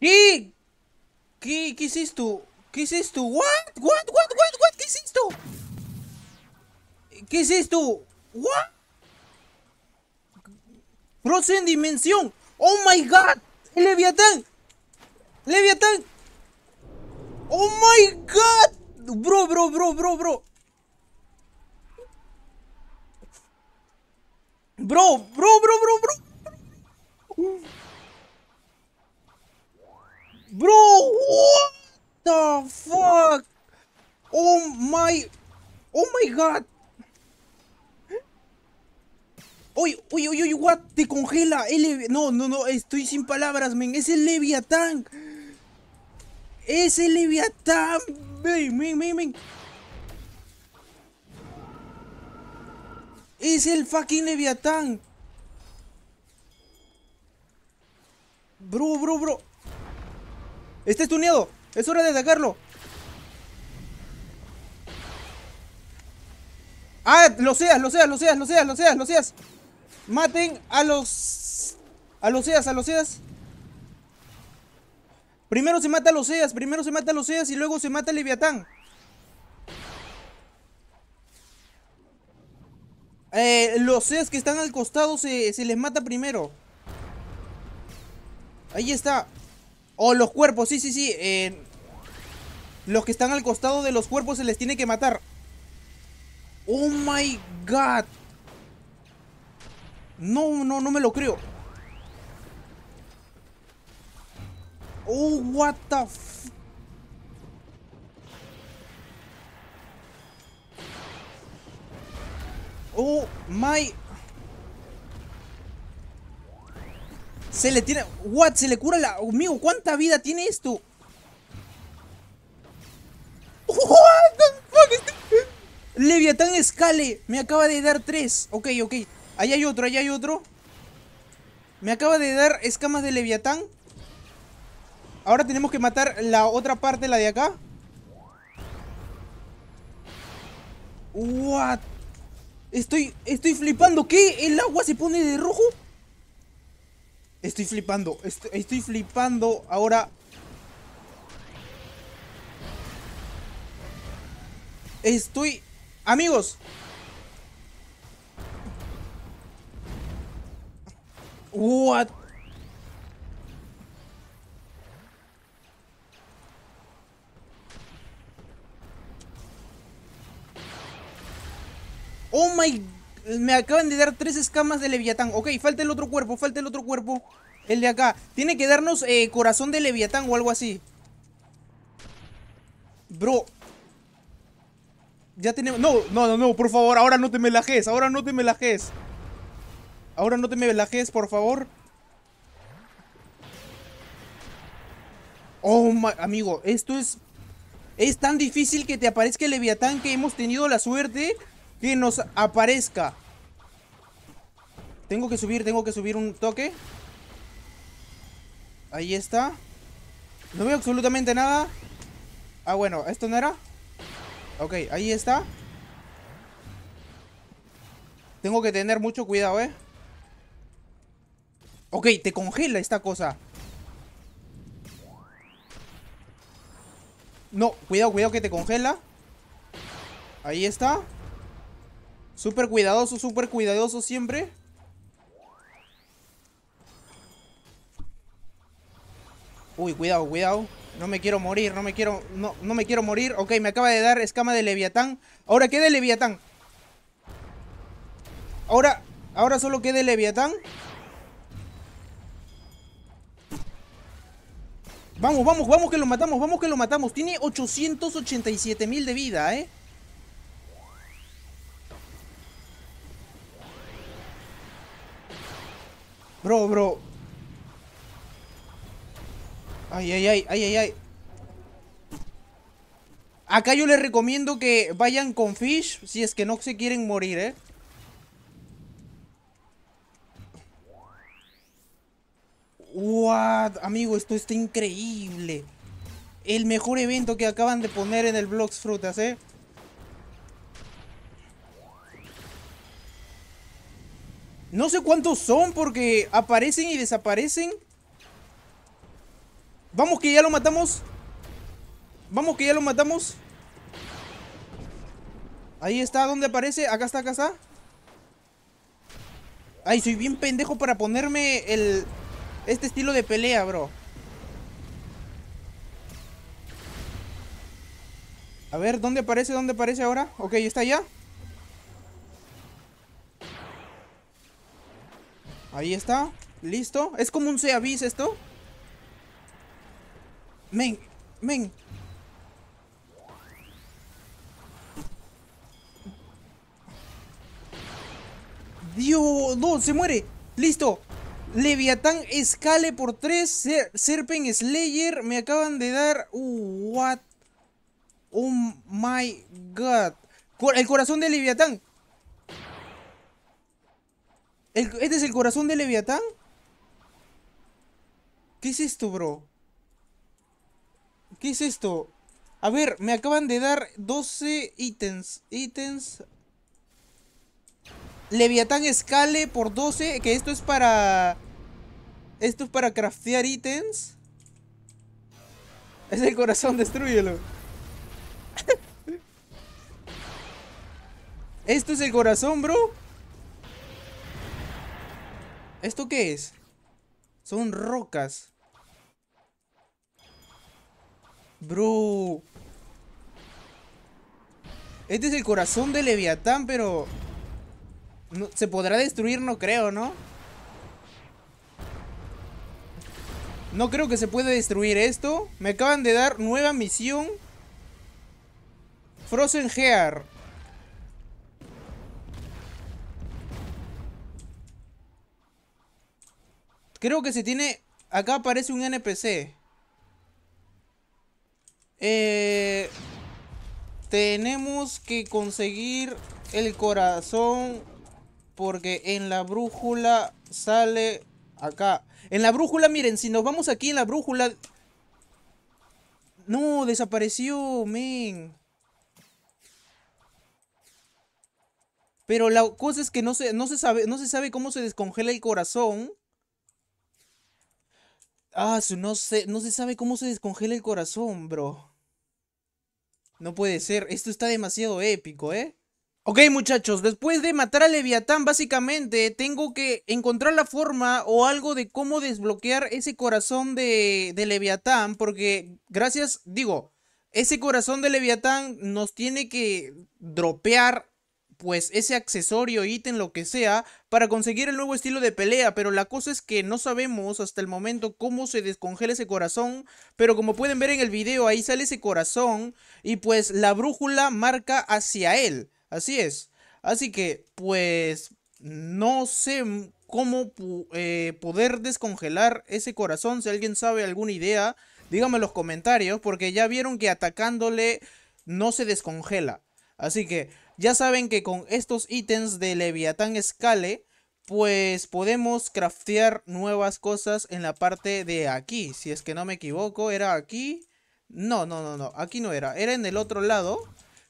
¿Qué? ¿Qué, ¿Qué es esto? ¿Qué es esto? ¿What? ¿What? ¿What? ¿What? ¿What? ¿Qué es esto? ¿Qué es esto? ¿What? soy en dimensión. ¡Oh my god! ¡El Leviatán! ¡Leviatán! ¡Oh my god! Bro, bro, bro, bro, bro. Bro, bro, bro, bro, bro. Bro, what the fuck? Oh my... Oh my god. Uy, uy, uy, uy, what? Te congela. El... No, no, no, estoy sin palabras, men. Es el Leviatán. Es el Leviatán. Men, Es el fucking Leviatán. Bro, bro, bro. ¡Está estuneado! ¡Es hora de atacarlo! ¡Ah! ¡Los seas, lo seas, ¡Los seas, ¡Los seas, lo seas, ¡Los seas! ¡Maten a los... a los seas, a los seas! Primero se mata a los seas, primero se mata a los seas y luego se mata a Leviatán. Eh, los seas que están al costado se, se les mata primero. Ahí está oh, los cuerpos, sí, sí, sí. Eh, los que están al costado de los cuerpos se les tiene que matar. Oh my god. No, no, no me lo creo. Oh, what the f Oh my Se le tiene... What? Se le cura la... Amigo, ¿cuánta vida tiene esto? What the Leviatán escale. Me acaba de dar tres. Ok, ok. Ahí hay otro, ahí hay otro. Me acaba de dar escamas de Leviatán. Ahora tenemos que matar la otra parte, la de acá. What? Estoy, estoy flipando. ¿Qué? ¿El agua se pone de rojo? Estoy flipando, estoy, flipando ahora. Estoy... Amigos. What? Oh my god me acaban de dar tres escamas de Leviatán. Ok, falta el otro cuerpo, falta el otro cuerpo. El de acá. Tiene que darnos eh, corazón de Leviatán o algo así. Bro. Ya tenemos... No, no, no, no, por favor, ahora no te me lajes, ahora no te me lajes. Ahora no te me lajes, por favor. Oh, amigo, esto es... Es tan difícil que te aparezca el Leviatán que hemos tenido la suerte que nos aparezca. Tengo que subir, tengo que subir un toque. Ahí está. No veo absolutamente nada. Ah, bueno, ¿esto no era? Ok, ahí está. Tengo que tener mucho cuidado, ¿eh? Ok, te congela esta cosa. No, cuidado, cuidado que te congela. Ahí está. Súper cuidadoso, súper cuidadoso siempre. Uy, cuidado, cuidado. No me quiero morir, no me quiero... No, no me quiero morir. Ok, me acaba de dar escama de Leviatán. Ahora queda Leviatán. Ahora... Ahora solo queda Leviatán. Vamos, vamos, vamos que lo matamos, vamos que lo matamos. Tiene 887 mil de vida, ¿eh? Bro, bro. Ay, ay, ay, ay, ay, ay. Acá yo les recomiendo que vayan con Fish si es que no se quieren morir, ¿eh? What, amigo, esto está increíble. El mejor evento que acaban de poner en el Blox Frutas, ¿eh? No sé cuántos son porque aparecen y desaparecen. Vamos que ya lo matamos. Vamos que ya lo matamos. Ahí está, ¿dónde aparece? Acá está, acá está. Ay, soy bien pendejo para ponerme el... Este estilo de pelea, bro. A ver, ¿dónde aparece? ¿Dónde aparece ahora? Ok, está allá. Ahí está. Listo. Es como un Seavis esto. Men, men. Dios, no, se muere. Listo. Leviatán Escale por tres serpent Slayer. Me acaban de dar. Uh, what? Oh my god. El corazón de Leviatán. ¿Este es el corazón de Leviatán? ¿Qué es esto, bro? ¿Qué es esto? A ver, me acaban de dar 12 ítems. Ítems. Leviatán escale por 12. Que esto es para... Esto es para craftear ítems. Es el corazón, destruyelo. esto es el corazón, bro. ¿Esto qué es? Son rocas. Bro. Este es el corazón de Leviatán, pero... Se podrá destruir, no creo, ¿no? No creo que se pueda destruir esto. Me acaban de dar nueva misión. Frozen Gear. Creo que se tiene... Acá aparece un NPC. Eh, tenemos que conseguir el corazón porque en la brújula sale acá. En la brújula, miren, si nos vamos aquí en la brújula... No, desapareció, men. Pero la cosa es que no se, no se, sabe, no se sabe cómo se descongela el corazón. Ah, no se, no se sabe cómo se descongela el corazón, bro. No puede ser, esto está demasiado épico, ¿eh? Ok muchachos, después de matar a Leviatán básicamente tengo que encontrar la forma o algo de cómo desbloquear ese corazón de, de Leviatán porque gracias, digo, ese corazón de Leviatán nos tiene que dropear pues ese accesorio, ítem, lo que sea, para conseguir el nuevo estilo de pelea, pero la cosa es que no sabemos hasta el momento cómo se descongela ese corazón, pero como pueden ver en el video, ahí sale ese corazón y pues la brújula marca hacia él, así es. Así que, pues, no sé cómo eh, poder descongelar ese corazón, si alguien sabe alguna idea, díganme en los comentarios, porque ya vieron que atacándole no se descongela. Así que ya saben que con estos ítems de Leviatán Scale, pues podemos craftear nuevas cosas en la parte de aquí. Si es que no me equivoco, era aquí. No, no, no, no, aquí no era. Era en el otro lado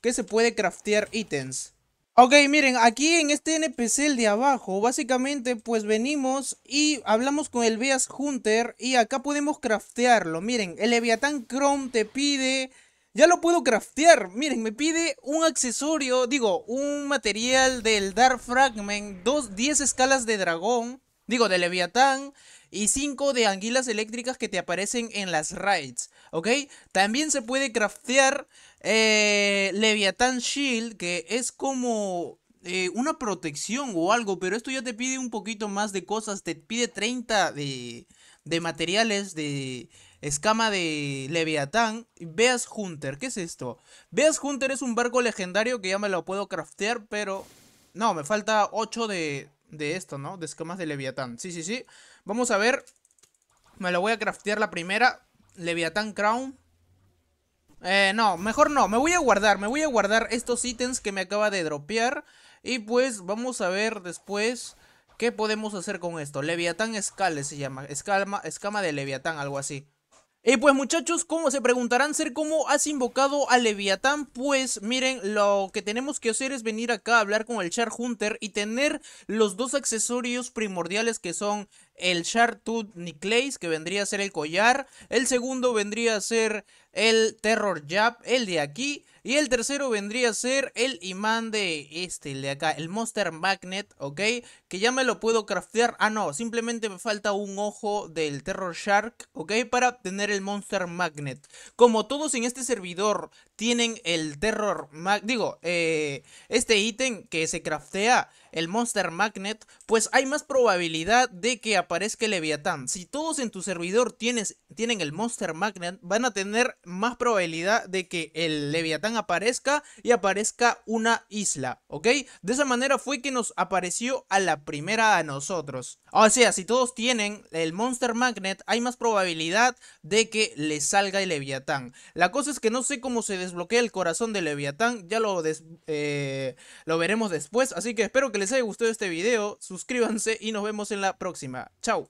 que se puede craftear ítems. Ok, miren, aquí en este NPC, el de abajo, básicamente pues venimos y hablamos con el Beast Hunter y acá podemos craftearlo. Miren, el Leviatán Chrome te pide ya lo puedo craftear. Miren, me pide un accesorio, digo, un material del Dark Fragment, dos, 10 escalas de dragón, digo, de leviatán, y 5 de anguilas eléctricas que te aparecen en las raids, ¿ok? También se puede craftear eh, Leviathan Shield, que es como eh, una protección o algo, pero esto ya te pide un poquito más de cosas, te pide 30 de, de materiales, de escama de Leviatán, Veas Hunter. ¿Qué es esto? Veas Hunter es un barco legendario que ya me lo puedo craftear, pero... No, me falta 8 de, de esto, ¿no? De escamas de Leviatán. Sí, sí, sí. Vamos a ver. Me lo voy a craftear la primera. Leviatán Crown. Eh, no, mejor no. Me voy a guardar. Me voy a guardar estos ítems que me acaba de dropear. Y pues vamos a ver después... ¿Qué podemos hacer con esto? Leviatán Escale se llama. Escama, escama de Leviatán, algo así. Y pues muchachos, como se preguntarán ser cómo has invocado a Leviatán, pues miren, lo que tenemos que hacer es venir acá a hablar con el Char Hunter y tener los dos accesorios primordiales que son el Tooth necklace que vendría a ser el collar. El segundo vendría a ser el Terror Jab, el de aquí. Y el tercero vendría a ser el imán de este, el de acá, el Monster Magnet, ¿ok? Que ya me lo puedo craftear. Ah, no, simplemente me falta un ojo del Terror Shark, ¿ok? Para tener el Monster Magnet. Como todos en este servidor tienen el Terror Mag... Digo, eh, este ítem que se craftea el Monster Magnet, pues hay más probabilidad de que aparezca el Leviatán. Si todos en tu servidor tienen el Monster Magnet, van a tener más probabilidad de que el Leviatán aparezca y aparezca una isla, ¿ok? De esa manera fue que nos apareció a la primera a nosotros. O sea, si todos tienen el Monster Magnet, hay más probabilidad de que le salga el Leviatán. La cosa es que no sé cómo se desbloquea el corazón del Leviatán, ya lo, eh, lo veremos después, así que espero que les haya gustado este video, suscríbanse y nos vemos en la próxima. Chao.